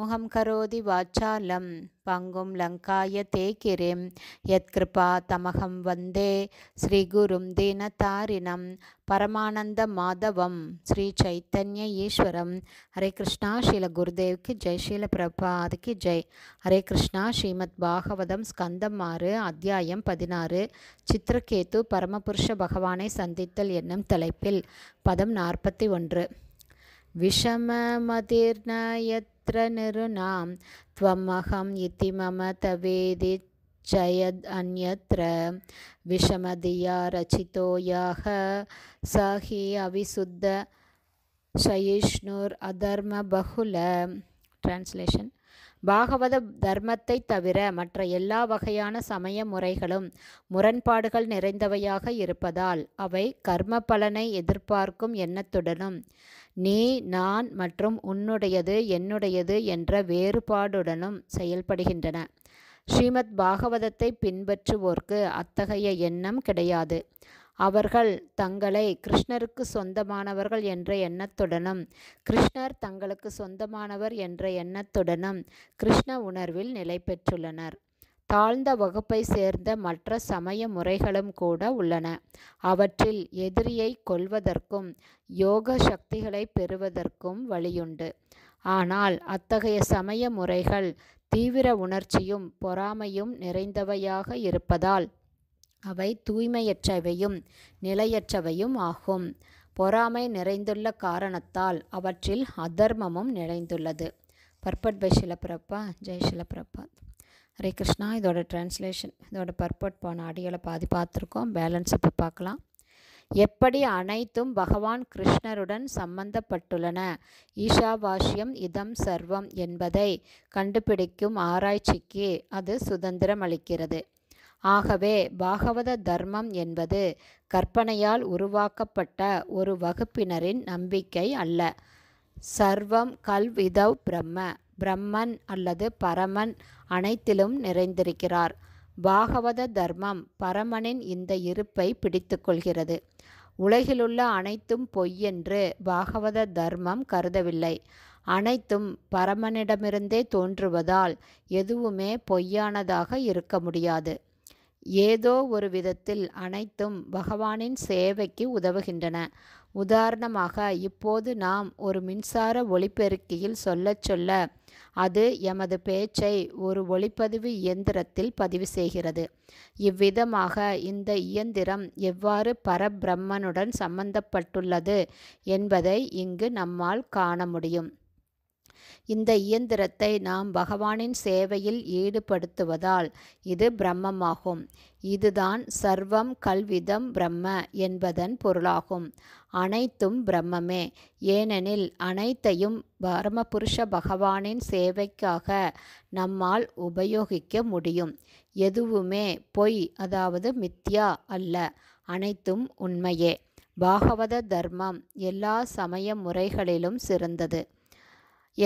முகம் கரோதி வாச்சாலம் பங்கும் லங்காய தேக்கிரிம் யத்கிருபா தமகம் வந்தே ஸ்ரீகுரும் தீனதாரிணம் பரமானந்த மாதவம் ஸ்ரீ சைத்தன்ய ஈஸ்வரம் ஹரே கிருஷ்ணா ஸ்ரீல குருதேவ்க்கு ஜெய் ஸ்ரீல பிரபாதுக்கு ஜெய் ஹரே கிருஷ்ணா ஸ்ரீமத் பாகவதம் ஸ்கந்தம் ஆறு அத்தியாயம் பதினாறு சித்திரகேத்து பரமபுருஷ பகவானை சந்தித்தல் என்னும் தலைப்பில் பதம் நாற்பத்தி ஒன்று विषममतिर्न यत्र नृणां त्वमहम् इति मम तवेदि चयद् अन्यत्र विषमधिया रचितो याः स हि अविशुद्ध சயிஷ்ணுர் அதர்ம பகுல டிரான்ஸ்லேஷன் பாகவத தர்மத்தை தவிர மற்ற எல்லா வகையான சமய முறைகளும் முரண்பாடுகள் நிறைந்தவையாக இருப்பதால் அவை கர்ம பலனை எதிர்பார்க்கும் எண்ணத்துடனும் நீ நான் மற்றும் உன்னுடையது என்னுடையது என்ற வேறுபாடுடனும் செயல்படுகின்றன ஸ்ரீமத் பாகவதத்தை பின்பற்றுவோர்க்கு அத்தகைய எண்ணம் கிடையாது அவர்கள் தங்களை கிருஷ்ணருக்கு சொந்தமானவர்கள் என்ற எண்ணத்துடனும் கிருஷ்ணர் தங்களுக்கு சொந்தமானவர் என்ற எண்ணத்துடனும் கிருஷ்ண உணர்வில் நிலை பெற்றுள்ளனர் தாழ்ந்த வகுப்பை சேர்ந்த மற்ற சமய முறைகளும் கூட உள்ளன அவற்றில் எதிரியை கொள்வதற்கும் யோக சக்திகளை பெறுவதற்கும் வழியுண்டு ஆனால் அத்தகைய சமய முறைகள் தீவிர உணர்ச்சியும் பொறாமையும் நிறைந்தவையாக இருப்பதால் அவை தூய்மையற்றவையும் நிலையற்றவையும் ஆகும் பொறாமை நிறைந்துள்ள காரணத்தால் அவற்றில் அதர்மமும் நிறைந்துள்ளது பர்பட் பை சிலப்பிரப்பா ஜெய் சிலப்பிரப்பா ஹரே கிருஷ்ணா இதோட டிரான்ஸ்லேஷன் இதோட பர்பட் போன அடிகளை பாதி பார்த்துருக்கோம் பேலன்ஸ் இப்போ பார்க்கலாம் எப்படி அனைத்தும் பகவான் கிருஷ்ணருடன் சம்பந்தப்பட்டுள்ளன ஈஷாவாஷ்யம் இதம் சர்வம் என்பதை கண்டுபிடிக்கும் ஆராய்ச்சிக்கு அது சுதந்திரம் அளிக்கிறது ஆகவே பாகவத தர்மம் என்பது கற்பனையால் உருவாக்கப்பட்ட ஒரு வகுப்பினரின் நம்பிக்கை அல்ல சர்வம் கல்விதவ் பிரம்ம பிரம்மன் அல்லது பரமன் அனைத்திலும் நிறைந்திருக்கிறார் பாகவத தர்மம் பரமனின் இந்த இருப்பை பிடித்துக்கொள்கிறது உலகிலுள்ள அனைத்தும் பொய்யென்று பாகவத தர்மம் கருதவில்லை அனைத்தும் பரமனிடமிருந்தே தோன்றுவதால் எதுவுமே பொய்யானதாக இருக்க முடியாது ஏதோ ஒரு விதத்தில் அனைத்தும் பகவானின் சேவைக்கு உதவுகின்றன உதாரணமாக இப்போது நாம் ஒரு மின்சார ஒளிப்பெருக்கியில் சொல்லச் சொல்ல அது எமது பேச்சை ஒரு ஒளிப்பதிவு இயந்திரத்தில் பதிவு செய்கிறது இவ்விதமாக இந்த இயந்திரம் எவ்வாறு பரபிரம்மனுடன் சம்பந்தப்பட்டுள்ளது என்பதை இங்கு நம்மால் காண முடியும் இந்த இயந்திரத்தை நாம் பகவானின் சேவையில் ஈடுபடுத்துவதால் இது பிரம்மமாகும் இதுதான் சர்வம் கல்விதம் பிரம்ம என்பதன் பொருளாகும் அனைத்தும் பிரம்மமே ஏனெனில் அனைத்தையும் பரமபுருஷ பகவானின் சேவைக்காக நம்மால் உபயோகிக்க முடியும் எதுவுமே பொய் அதாவது மித்யா அல்ல அனைத்தும் உண்மையே பாகவத தர்மம் எல்லா சமய முறைகளிலும் சிறந்தது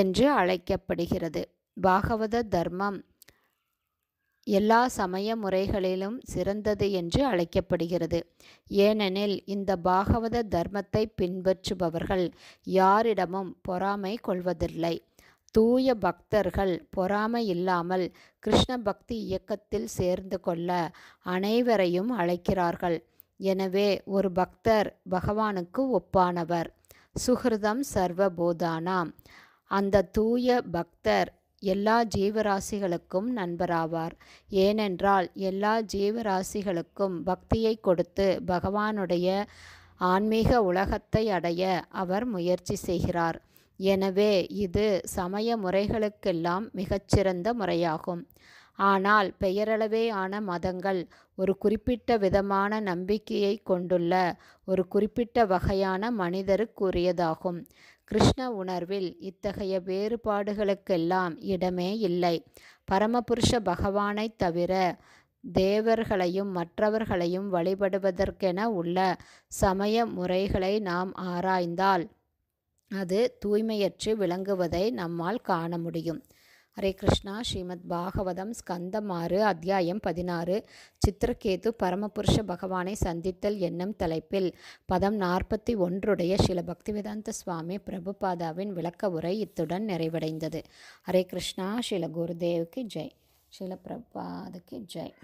என்று அழைக்கப்படுகிறது பாகவத தர்மம் எல்லா சமய முறைகளிலும் சிறந்தது என்று அழைக்கப்படுகிறது ஏனெனில் இந்த பாகவத தர்மத்தை பின்பற்றுபவர்கள் யாரிடமும் பொறாமை கொள்வதில்லை தூய பக்தர்கள் பொறாமை இல்லாமல் கிருஷ்ண பக்தி இயக்கத்தில் சேர்ந்து கொள்ள அனைவரையும் அழைக்கிறார்கள் எனவே ஒரு பக்தர் பகவானுக்கு ஒப்பானவர் சுகிருதம் சர்வபூதானாம் அந்த தூய பக்தர் எல்லா ஜீவராசிகளுக்கும் நண்பராவார் ஏனென்றால் எல்லா ஜீவராசிகளுக்கும் பக்தியை கொடுத்து பகவானுடைய ஆன்மீக உலகத்தை அடைய அவர் முயற்சி செய்கிறார் எனவே இது சமய முறைகளுக்கெல்லாம் மிகச்சிறந்த முறையாகும் ஆனால் பெயரளவே ஆன மதங்கள் ஒரு குறிப்பிட்ட விதமான நம்பிக்கையை கொண்டுள்ள ஒரு குறிப்பிட்ட வகையான மனிதருக்குரியதாகும் கிருஷ்ண உணர்வில் இத்தகைய வேறுபாடுகளுக்கெல்லாம் இடமே இல்லை பரமபுருஷ பகவானை தவிர தேவர்களையும் மற்றவர்களையும் வழிபடுவதற்கென உள்ள சமய முறைகளை நாம் ஆராய்ந்தால் அது தூய்மையற்று விளங்குவதை நம்மால் காண முடியும் ஹரே கிருஷ்ணா ஸ்ரீமத் பாகவதம் ஸ்கந்தம் ஆறு அத்தியாயம் பதினாறு சித்திரகேது பரமபுருஷ பகவானை சந்தித்தல் என்னும் தலைப்பில் பதம் நாற்பத்தி ஒன்றுடைய சில பக்திவேதாந்த சுவாமி பிரபுபாதாவின் விளக்க உரை இத்துடன் நிறைவடைந்தது ஹரே கிருஷ்ணா ஸ்ரீல குருதேவுக்கு ஜெய் ஸ்ரீல பிரபாதுக்கு ஜெய்